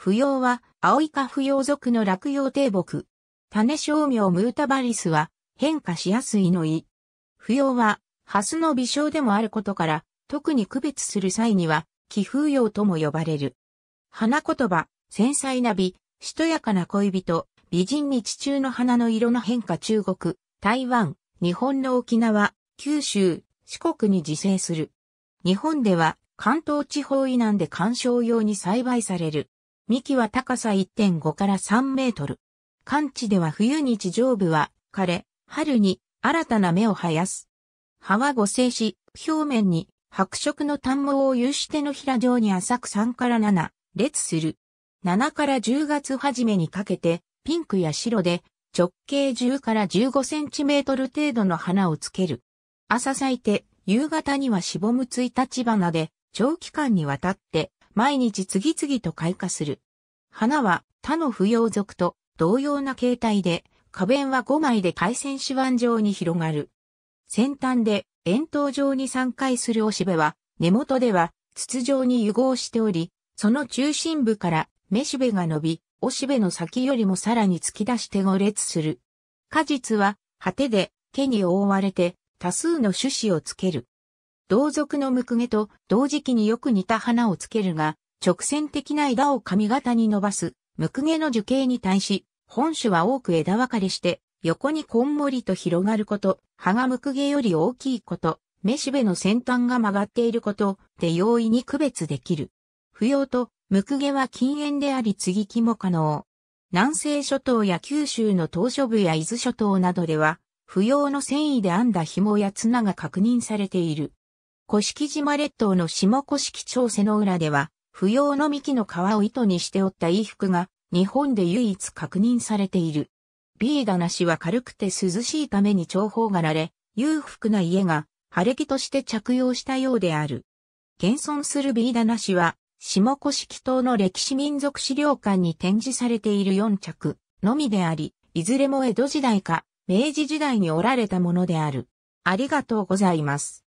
扶養は、青イカ扶養族の落葉低木。種商名ムータバリスは、変化しやすいのい。扶養は、ハスの微小でもあることから、特に区別する際には、寄風用とも呼ばれる。花言葉、繊細な美、しとやかな恋人、美人に地中の花の色の変化中国、台湾、日本の沖縄、九州、四国に自生する。日本では、関東地方以南で観賞用に栽培される。幹は高さ1.5から3メートル。寒地では冬に地上部は枯れ、春に新たな芽を生やす。葉は五星し、表面に白色の短毛を有しての平状に浅く3から7列する。7から10月初めにかけてピンクや白で直径10から15センチメートル程度の花をつける。朝咲いて夕方にはしぼむたち花で長期間にわたって毎日次々と開花する。花は他の不要属と同様な形態で、花弁は5枚で回線手腕状に広がる。先端で円筒状に散開するおしべは、根元では筒状に融合しており、その中心部からめしべが伸び、おしべの先よりもさらに突き出して5列する。果実は、果てで毛に覆われて多数の種子をつける。同族のムクゲと同時期によく似た花をつけるが、直線的な枝を髪型に伸ばす、ムクゲの樹形に対し、本種は多く枝分かれして、横にこんもりと広がること、葉がムクゲより大きいこと、めしべの先端が曲がっていることで容易に区別できる。不要と、ムクゲは禁煙であり継ぎ木も可能。南西諸島や九州の島ょ部や伊豆諸島などでは、不要の繊維で編んだ紐や綱が確認されている。古式島列島の下古式町瀬の浦では、不要の幹の皮を糸にしておった衣服が、日本で唯一確認されている。ビーダナシは軽くて涼しいために重宝がられ、裕福な家が、晴れ着として着用したようである。現存するビーダナシは、下古式島の歴史民族資料館に展示されている4着のみであり、いずれも江戸時代か明治時代におられたものである。ありがとうございます。